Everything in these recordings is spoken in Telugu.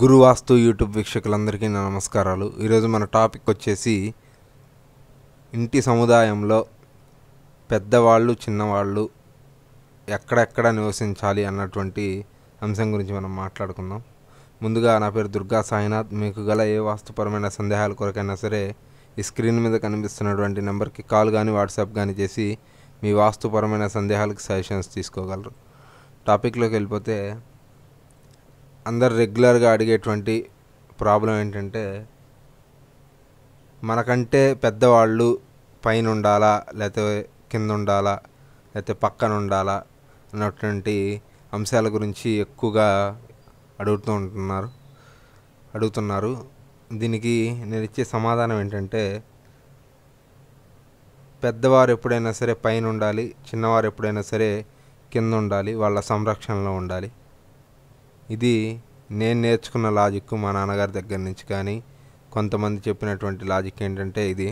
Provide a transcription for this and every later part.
గురువాస్తు యూట్యూబ్ వీక్షకులందరికీ నా నమస్కారాలు ఈరోజు మన టాపిక్ వచ్చేసి ఇంటి సముదాయంలో పెద్దవాళ్ళు చిన్నవాళ్ళు ఎక్కడెక్కడ నివసించాలి అన్నటువంటి అంశం గురించి మనం మాట్లాడుకుందాం ముందుగా నా పేరు దుర్గా సాయినాథ్ మీకు గల ఏ వాస్తుపరమైన సందేహాల కొరకైనా సరే ఈ స్క్రీన్ మీద కనిపిస్తున్నటువంటి నెంబర్కి కాల్ కానీ వాట్సాప్ కానీ చేసి మీ వాస్తుపరమైన సందేహాలకు సజెషన్స్ తీసుకోగలరు టాపిక్లోకి వెళ్ళిపోతే అందరు రెగ్యులర్గా అడిగేటువంటి ప్రాబ్లం ఏంటంటే మనకంటే పెద్దవాళ్ళు పైన ఉండాలా లేకపోతే కింద ఉండాలా లేకపోతే పక్కన ఉండాలా అన్నటువంటి అంశాల గురించి ఎక్కువగా అడుగుతూ ఉంటున్నారు అడుగుతున్నారు దీనికి నేను ఇచ్చే సమాధానం ఏంటంటే పెద్దవారు ఎప్పుడైనా సరే పైన ఉండాలి చిన్నవారు ఎప్పుడైనా సరే కింద ఉండాలి వాళ్ళ సంరక్షణలో ఉండాలి ఇది నేను నేర్చుకున్న లాజిక్ మా నాన్నగారి దగ్గర నుంచి కానీ కొంతమంది చెప్పినటువంటి లాజిక్ ఏంటంటే ఇది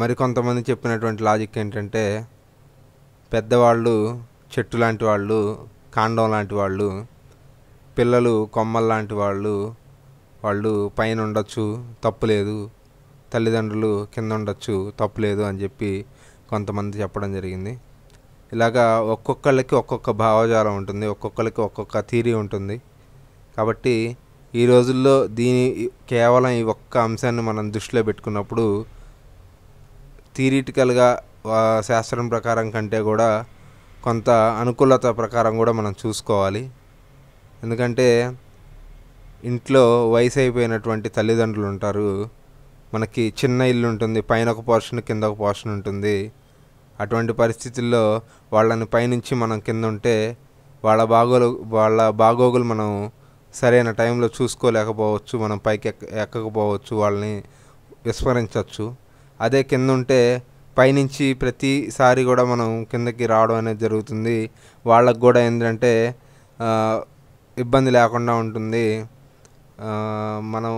మరి కొంతమంది చెప్పినటువంటి లాజిక్ ఏంటంటే పెద్దవాళ్ళు చెట్టు లాంటి వాళ్ళు కాండం లాంటి వాళ్ళు పిల్లలు కొమ్మలు లాంటి వాళ్ళు వాళ్ళు పైన ఉండొచ్చు తప్పులేదు తల్లిదండ్రులు కింద ఉండొచ్చు తప్పులేదు అని చెప్పి కొంతమంది చెప్పడం జరిగింది ఇలాగా ఒక్కొక్కళ్ళకి ఒక్కొక్క భావజాలం ఉంటుంది ఒక్కొక్కళ్ళకి ఒక్కొక్క థీరీ ఉంటుంది కాబట్టి ఈ రోజుల్లో దీని కేవలం ఈ ఒక్క అంశాన్ని మనం దృష్టిలో పెట్టుకున్నప్పుడు థీరిటికల్గా శాస్త్రం ప్రకారం కంటే కూడా కొంత అనుకూలత ప్రకారం కూడా మనం చూసుకోవాలి ఎందుకంటే ఇంట్లో వయసు అయిపోయినటువంటి తల్లిదండ్రులు ఉంటారు మనకి చిన్న ఇల్లు ఉంటుంది పైన ఒక పోర్షన్ కింద ఒక పోర్షన్ ఉంటుంది అటువంటి పరిస్థితుల్లో వాళ్ళని పైనుంచి మనం కింద ఉంటే వాళ్ళ బాగోలు వాళ్ళ బాగోగులు మనం సరైన టైంలో చూసుకోలేకపోవచ్చు మనం పైకి ఎక్క ఎక్కకపోవచ్చు వాళ్ళని విస్మరించవచ్చు అదే కింద ఉంటే పైనుంచి ప్రతిసారి కూడా మనం కిందకి రావడం అనేది జరుగుతుంది వాళ్ళకు కూడా ఏంటంటే ఇబ్బంది లేకుండా ఉంటుంది మనం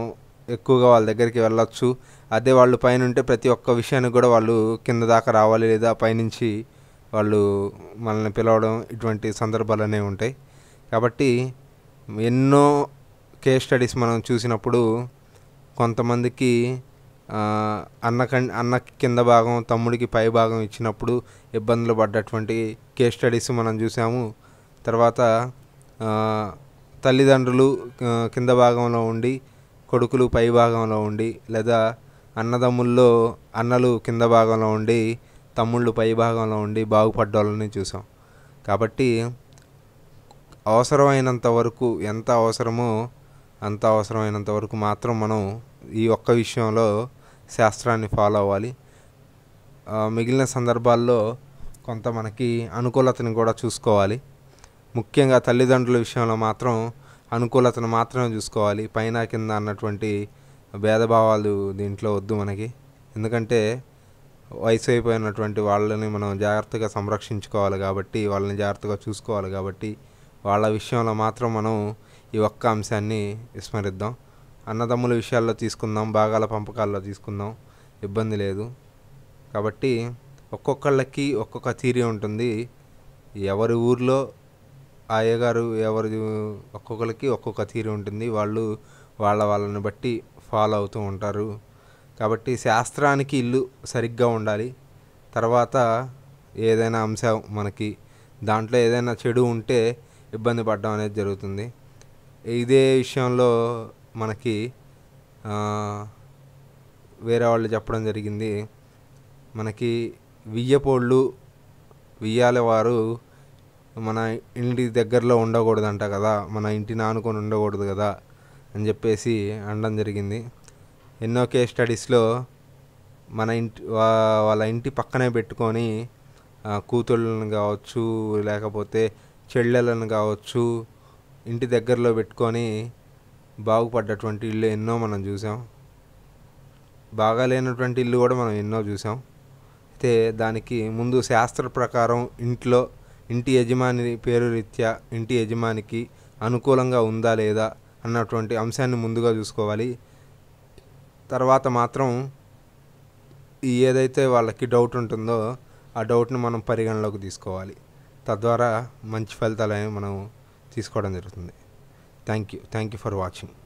ఎక్కువగా వాళ్ళ దగ్గరికి వెళ్ళొచ్చు అదే వాళ్ళు పైన ఉంటే ప్రతి ఒక్క విషయానికి కూడా వాళ్ళు కింద దాకా రావాలి లేదా పైనుంచి వాళ్ళు మనల్ని పిలవడం ఇటువంటి సందర్భాలు అనేవి ఉంటాయి కాబట్టి ఎన్నో కేస్ స్టడీస్ మనం చూసినప్పుడు కొంతమందికి అన్న అన్న కింద భాగం తమ్ముడికి పై భాగం ఇచ్చినప్పుడు ఇబ్బందులు పడ్డటువంటి కేస్ స్టడీస్ మనం చూసాము తర్వాత తల్లిదండ్రులు కింద భాగంలో ఉండి కొడుకులు పై భాగంలో ఉండి లేదా అన్నదమ్ముల్లో అన్నలు కింద భాగంలో ఉండి తమ్ముళ్ళు పై భాగంలో ఉండి బాగుపడ్డోళ్ళని చూసాం కాబట్టి అవసరమైనంత వరకు ఎంత అవసరమో అంత అవసరమైనంత వరకు మాత్రం మనం ఈ ఒక్క విషయంలో శాస్త్రాన్ని ఫాలో అవ్వాలి మిగిలిన సందర్భాల్లో కొంత మనకి అనుకూలతను కూడా చూసుకోవాలి ముఖ్యంగా తల్లిదండ్రుల విషయంలో మాత్రం అనుకూలతను మాత్రమే చూసుకోవాలి పైన కింద అన్నటువంటి భేదభావాలు దీంట్లో వద్దు మనకి ఎందుకంటే వయసు అయిపోయినటువంటి వాళ్ళని మనం జాగ్రత్తగా సంరక్షించుకోవాలి కాబట్టి వాళ్ళని జాగ్రత్తగా చూసుకోవాలి కాబట్టి వాళ్ళ విషయంలో మాత్రం మనం ఈ ఒక్క అంశాన్ని విస్మరిద్దాం అన్నదమ్ముల విషయాల్లో తీసుకుందాం భాగాల పంపకాల్లో తీసుకుందాం ఇబ్బంది లేదు కాబట్టి ఒక్కొక్కళ్ళకి ఒక్కొక్క థీరీ ఉంటుంది ఎవరి ఊర్లో అయ్యగారు ఎవరి ఒక్కొక్కరికి ఒక్కొక్క థీరీ ఉంటుంది వాళ్ళు వాళ్ళ వాళ్ళని బట్టి ఫాలో అవుతూ ఉంటారు కాబట్టి శాస్త్రానికి ఇల్లు సరిగ్గా ఉండాలి తర్వాత ఏదైనా అంశం మనకి దాంట్లో ఏదైనా చెడు ఉంటే ఇబ్బంది పడడం అనేది జరుగుతుంది ఇదే విషయంలో మనకి వేరే వాళ్ళు చెప్పడం జరిగింది మనకి వియ్యపోళ్ళు వియ్యాల వారు మన ఇంటి దగ్గరలో ఉండకూడదంట కదా మన ఇంటిని ఆనుకొని ఉండకూడదు కదా అని చెప్పేసి అనడం జరిగింది ఎన్నో కేస్ స్టడీస్లో మన ఇంటి వాళ్ళ ఇంటి పక్కనే పెట్టుకొని కూతుళ్ళను కావచ్చు లేకపోతే చెల్లెలను కావచ్చు ఇంటి దగ్గరలో పెట్టుకొని బాగుపడ్డటువంటి ఇల్లు ఎన్నో మనం చూసాం బాగా లేనటువంటి ఇల్లు కూడా మనం ఎన్నో చూసాం అయితే దానికి ముందు శాస్త్ర ప్రకారం ఇంట్లో ఇంటి యజమాని పేరు రీత్యా ఇంటి యజమానికి అనుకూలంగా ఉందా లేదా అన్నటువంటి అంశాన్ని ముందుగా చూసుకోవాలి తర్వాత మాత్రం ఏదైతే వాళ్ళకి డౌట్ ఉంటుందో ఆ డౌట్ని మనం పరిగణలోకి తీసుకోవాలి తద్వారా మంచి ఫలితాలు మనం తీసుకోవడం జరుగుతుంది thank you thank you for watching